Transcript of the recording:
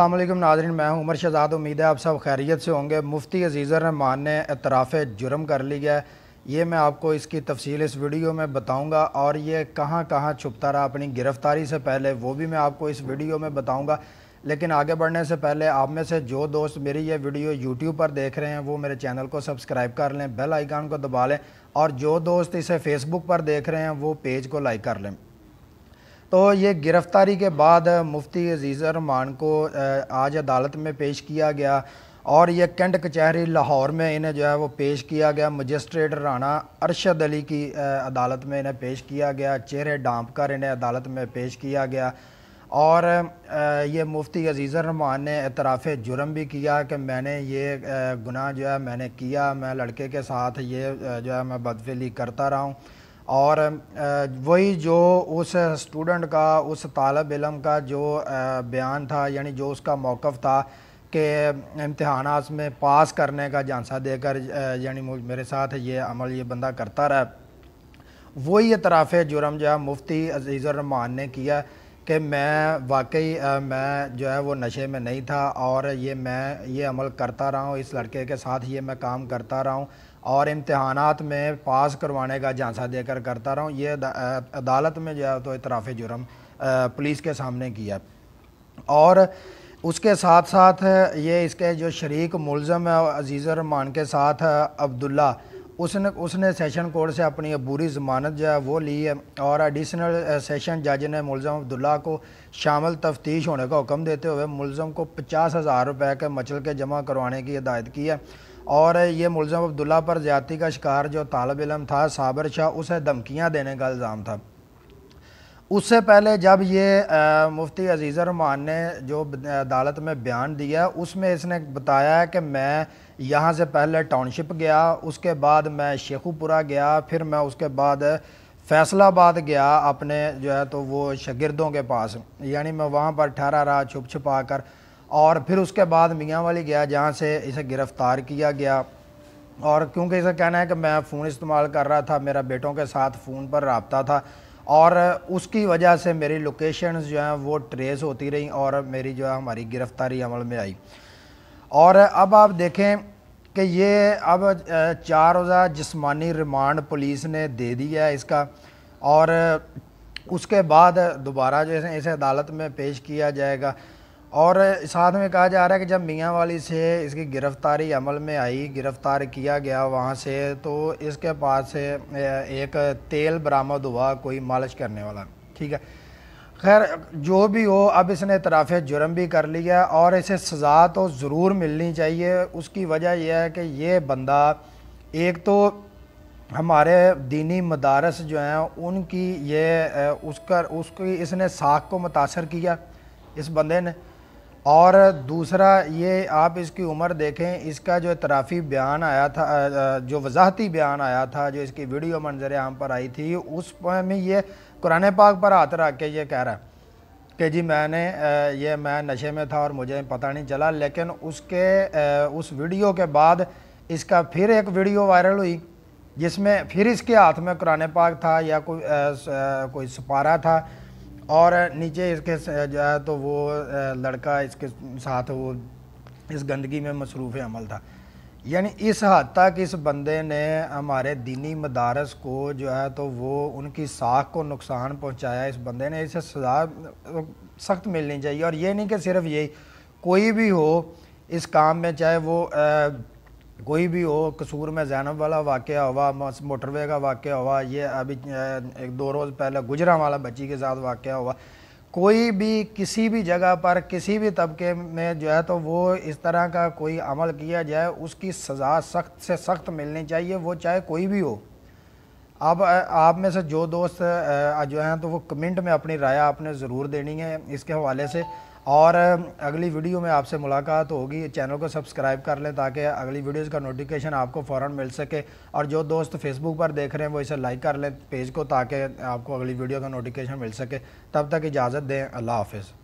अल्लाम नाजरन मैं उमर शहजाद उम्मीद है आप सब खैरियत से होंगे मुफ्ती अजीज़र रहमान ने एतराफ़ जुर्म कर लिया है ये मैं आपको इसकी तफसील इस वीडियो में बताऊँगा और ये कहाँ कहाँ छुपता रहा अपनी गिरफ़्तारी से पहले वो भी मैं आपको इस वीडियो में बताऊँगा लेकिन आगे बढ़ने से पहले आप में से जो दोस्त मेरी ये वीडियो यूट्यूब पर देख रहे हैं वो मेरे चैनल को सब्सक्राइब कर लें बेल आइकान को दबा लें और जो दोस्त इसे फेसबुक पर देख रहे हैं वो पेज को लाइक कर लें तो ये गिरफ़्तारी के बाद मुफ्ती अजीज़ रहमान को आज अदालत में पेश किया गया और यह कैंट कचहरी लाहौर में इन्हें जो है वो पेश किया गया मजिस्ट्रेट राना अरशद अली की अदालत में इन्हें पेश किया गया चेहरे डांप कर इन्हें अदालत में पेश किया गया और ये मुफ्ती अजीज़ रहमान ने एतराफ़ जुर्म भी किया कि मैंने ये गुनाह जो है मैंने किया मैं लड़के के साथ ये जो है मैं बदफिली करता रहा हूँ और वही जो उस स्टूडेंट का उस तालब इलम का जो बयान था यानी जो उसका मौक़ था कि इम्तहान में पास करने का झांसा देकर यानी मेरे साथ ये अमल ये बंदा करता रहा वही इतराफ़ जुर्म जो है मुफ्ती अजीज़रहमान ने किया कि मैं वाकई मैं जो है वो नशे में नहीं था और ये मैं ये अमल करता रहा हूँ इस लड़के के साथ ये मैं काम करता रहा हूँ और इम्तहान में पास करवाने का झांसा देकर करता रहा हूँ ये अदालत में जो है तो इतराफ़ जुर्म पुलिस के सामने किया और उसके साथ साथ ये इसके जो शरीक मुलम है अजीज़ रहमान के साथ अब्दुल्ला उसने उसने सेशन कोर्ट से अपनी अबूरी जमानत जो है वो ली है और एडिशनल सेशन जज ने मुलम अब्दुल्ला को शामिल तफ्तीश होने का हुक्म देते हुए मुलम को पचास हज़ार रुपये के मचल के जमा करवाने की हिदायत की है और ये मुलम अब्दुल्ला पर ज्यादा का शिकार जो तालब इलम था साबर शाह उसे धमकियाँ देने का इल्ज़ाम था उससे पहले जब ये आ, मुफ्ती अजीज़ रहमान ने जो अदालत में बयान दिया उसमें इसने बताया है कि मैं यहाँ से पहले टाउनशिप गया उसके बाद मैं शेखुपुरा गया फिर मैं उसके बाद फैसलाबाद गया अपने जो है तो वो शगिरदों के पास यानी मैं वहाँ पर ठहरा रहा छुप छुपा कर और फिर उसके बाद मियाँ वाली गया जहाँ से इसे गिरफ़्तार किया गया और क्योंकि इसे कहना है कि मैं फ़ोन इस्तेमाल कर रहा था मेरा बेटों के साथ फ़ोन पर रबता था और उसकी वजह से मेरी लोकेशन जो हैं वो ट्रेस होती रहीं और मेरी जो है हमारी गिरफ्तारी अमल में आई और अब आप देखें कि ये अब चार रोज़ा जिसमानी रिमांड पुलिस ने दे दिया है इसका और उसके बाद दोबारा जो है इसे अदालत में पेश किया जाएगा और साथ में कहा जा रहा है कि जब मियाँ वाली से इसकी गिरफ्तारी अमल में आई गिरफ्तार किया गया वहाँ से तो इसके पास से एक तेल बरामद हुआ कोई मालिश करने वाला ठीक है खैर जो भी हो अब इसने तराफ़ जुर्म भी कर लिया और इसे सज़ा तो ज़रूर मिलनी चाहिए उसकी वजह यह है कि ये बंदा एक तो हमारे दीनी मदारस जो हैं उनकी ये उसका उसकी इसने साख को मुतासर किया इस बंदे ने और दूसरा ये आप इसकी उम्र देखें इसका जो तराफ़ी बयान आया था जो वजाहती बयान आया था जो इसकी वीडियो मंजर आम पर आई थी उस में ये कुरान पाक पर हाथ रख के ये कह रहा है कि जी मैंने ये मैं नशे में था और मुझे पता नहीं चला लेकिन उसके उस वीडियो के बाद इसका फिर एक वीडियो वायरल हुई जिसमें फिर इसके हाथ में कुरान पाक था या कोई कोई सपारा था और नीचे इसके जो है तो वो लड़का इसके साथ वो इस गंदगी में मसरूफ़ अमल था यानी इस हद तक इस बंदे ने हमारे दीनी मदारस को जो है तो वो उनकी साख को नुकसान पहुंचाया इस बंदे ने इसे सजा तो सख्त मिलनी चाहिए और ये नहीं कि सिर्फ यही कोई भी हो इस काम में चाहे वो आ, कोई भी हो कसूर में जैनब वाला वाक़ हुआ मोटरवे का वाक़ हुआ ये अभी एक दो रोज़ पहले गुजरा वाला बच्ची के साथ वाक़ हुआ कोई भी किसी भी जगह पर किसी भी तबके में जो है तो वो इस तरह का कोई अमल किया जाए उसकी सज़ा सख्त से सख्त मिलनी चाहिए वो चाहे कोई भी हो अब आप में से जो दोस्त जो हैं तो वो कमेंट में अपनी राय आपने ज़रूर देनी है इसके हवाले से और अगली वीडियो में आपसे मुलाकात होगी चैनल को सब्सक्राइब कर लें ताकि अगली वीडियोज़ का नोटिफिकेशन आपको फ़ौर मिल सके और जो दोस्त फेसबुक पर देख रहे हैं वो इसे लाइक कर लें पेज को ताकि आपको अगली वीडियो का नोटिफिकेशन मिल सके तब तक इजाज़त दें अल्लाह हाफिज़